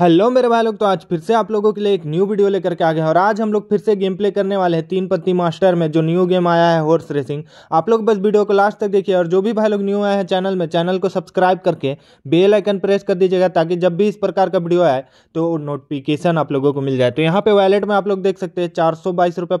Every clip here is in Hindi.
हेलो मेरे भाई लोग तो आज फिर से आप लोगों के लिए एक न्यू वीडियो लेकर के आ गए हैं और आज हम लोग फिर से गेम प्ले करने वाले हैं तीन पत्ती मास्टर में जो न्यू गेम आया है हॉर्स रेसिंग आप लोग बस वीडियो को लास्ट तक देखिए और जो भी भाई लोग न्यू आए हैं चैनल में चैनल को सब्सक्राइब करके बेल आइकन प्रेस कर दीजिएगा ताकि जब भी इस प्रकार का वीडियो आए तो नोटिफिकेशन आप लोगों को मिल जाए तो यहाँ पे वैलेट में आप लोग देख सकते हैं चार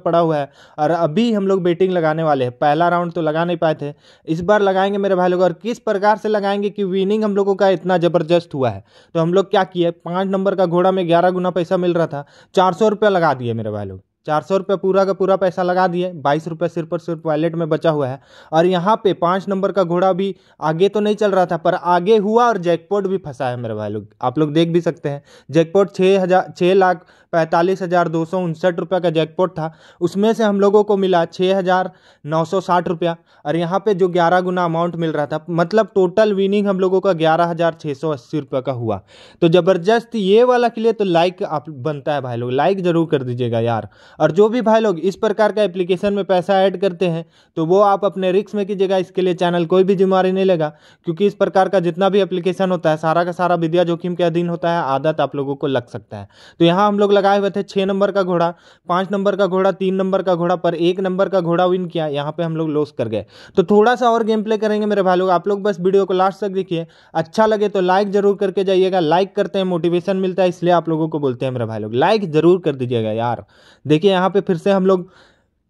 पड़ा हुआ है और अभी हम लोग बेटिंग लगाने वाले हैं पहला राउंड तो लगा नहीं पाए थे इस बार लगाएंगे मेरे भाई लोग और किस प्रकार से लगाएंगे कि विनिंग हम लोगों का इतना ज़बरदस्त हुआ है तो हम लोग क्या किए पाँच आठ नंबर का घोड़ा में ग्यारह गुना पैसा मिल रहा था चार सौ रुपया लगा दिए मेरे भाई लोग चार सौ रुपया पूरा का पूरा पैसा लगा दिए बाईस रुपया सिर्फ और सिर्फ वॉलेट में बचा हुआ है और यहाँ पे पाँच नंबर का घोड़ा भी आगे तो नहीं चल रहा था पर आगे हुआ और जैकपॉट भी फंसा है मेरे भाई लोग आप लोग देख भी सकते हैं जैकपॉट छः हज़ार छः लाख पैंतालीस हज़ार दो सौ उनसठ रुपये का जैकपॉट था उसमें से हम लोगों को मिला छः हज़ार नौ सौ साठ रुपया और यहाँ पे जो ग्यारह गुना अमाउंट मिल रहा था मतलब टोटल विनिंग हम लोगों का ग्यारह हज़ार छः सौ अस्सी रुपये का हुआ तो ज़बरदस्त ये वाला के लिए तो लाइक आप बनता है भाई लोग लाइक ज़रूर कर दीजिएगा यार और जो भी भाई लोग इस प्रकार का एप्लीकेशन में पैसा ऐड करते हैं तो वो आप अपने रिक्स में कीजिएगा इसके लिए चैनल कोई भी जिम्मेवारी नहीं लेगा क्योंकि इस प्रकार का जितना भी एप्लीकेशन होता है सारा का सारा विद्या जोखिम के अधीन होता है आदत आप लोगों को लग सकता है तो यहाँ हम लोग लगाए हुए थे छः नंबर का घोड़ा पाँच नंबर का घोड़ा तीन नंबर का घोड़ा पर एक नंबर का घोड़ा विन किया यहाँ पे हम लोग लॉस कर गए तो थोड़ा सा और गेम प्ले करेंगे मेरे भाई लोग आप लोग बस वीडियो को लास्ट तक देखिए अच्छा लगे तो लाइक जरूर करके जाइएगा लाइक करते हैं मोटिवेशन मिलता है इसलिए आप लोगों को बोलते हैं मेरे भाई लोग लाइक जरूर कर दीजिएगा यार देखिए यहाँ पर फिर से हम लोग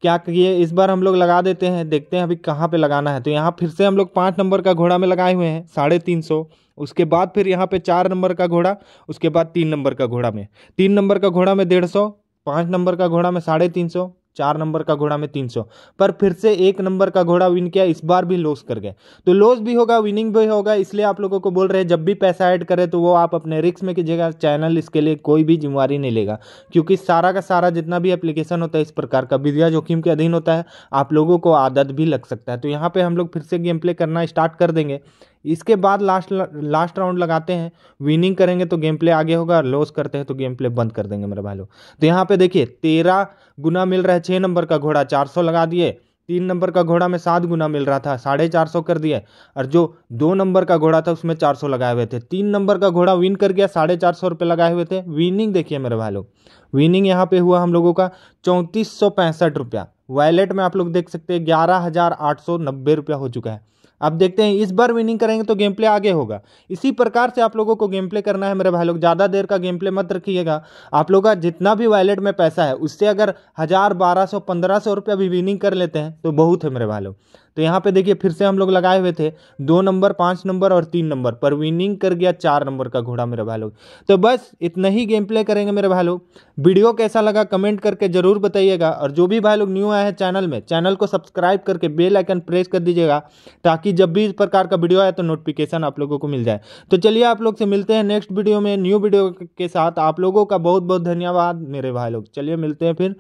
क्या किए इस बार हम लोग लगा देते हैं देखते हैं अभी कहाँ पे लगाना है तो यहाँ फिर से हम लोग पाँच नंबर का घोड़ा में लगाए हुए हैं साढ़े तीन सौ उसके बाद फिर यहाँ पे चार नंबर का घोड़ा उसके बाद तीन नंबर का घोड़ा में तीन नंबर का घोड़ा में डेढ़ सौ पाँच नंबर का घोड़ा में साढ़े तीन सौ चार नंबर का घोड़ा में 300 पर फिर से एक नंबर का घोड़ा विन किया इस बार भी लॉस कर गए तो लॉस भी होगा विनिंग भी होगा इसलिए आप लोगों को बोल रहे हैं जब भी पैसा ऐड करें तो वो आप अपने रिक्स में कीजिएगा चैनल इसके लिए कोई भी जिम्मेवारी नहीं लेगा क्योंकि सारा का सारा जितना भी एप्लीकेशन होता है इस प्रकार का विद्या जोखिम के अधीन होता है आप लोगों को आदत भी लग सकता है तो यहाँ पर हम लोग फिर से गेम प्ले करना स्टार्ट कर देंगे इसके बाद लास्ट लास्ट राउंड लगाते हैं विनिंग करेंगे तो गेम प्ले आगे होगा लॉस करते हैं तो गेम प्ले बंद कर देंगे मेरे भाई लोग तो यहाँ पे देखिए तेरह गुना मिल रहा है छः नंबर का घोड़ा चार सौ लगा दिए तीन नंबर का घोड़ा में सात गुना मिल रहा था साढ़े चार सौ कर दिया और जो दो नंबर का घोड़ा था उसमें चार सौ लगाए हुए थे तीन नंबर का घोड़ा विन कर गया साढ़े चार सौ रुपये लगाए हुए थे विनिंग देखिए मेरे भाई लोग विनिंग यहाँ पे हुआ हम लोगों का चौंतीस सौ पैंसठ रुपया वैलेट में आप लोग देख सकते हैं ग्यारह हज़ार आठ सौ नब्बे रुपया हो चुका है आप देखते हैं इस बार विनिंग करेंगे तो गेम प्ले आगे होगा इसी प्रकार से आप लोगों को गेम प्ले करना है मेरे भाई लोग ज़्यादा देर का गेम प्ले मत रखिएगा आप लोग का जितना भी वैलेट में पैसा है उससे अगर हज़ार बारह सौ पंद्रह सौ रुपया भी विनिंग कर लेते हैं तो बहुत है मेरे भाई लोग तो यहाँ पे देखिए फिर से हम लोग लगाए हुए थे दो नंबर पाँच नंबर और तीन नंबर पर विनिंग कर गया चार नंबर का घोड़ा मेरे भाई लोग तो बस इतना ही गेम प्ले करेंगे मेरे भाई लोग वीडियो कैसा लगा कमेंट करके ज़रूर बताइएगा और जो भी भाई लोग न्यू आए हैं चैनल में चैनल को सब्सक्राइब करके बेल आइकन प्रेस कर दीजिएगा ताकि जब भी इस प्रकार का वीडियो आए तो नोटिफिकेशन आप लोगों को मिल जाए तो चलिए आप लोग से मिलते हैं नेक्स्ट वीडियो में न्यू वीडियो के साथ आप लोगों का बहुत बहुत धन्यवाद मेरे भाई लोग चलिए मिलते हैं फिर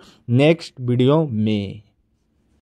नेक्स्ट वीडियो में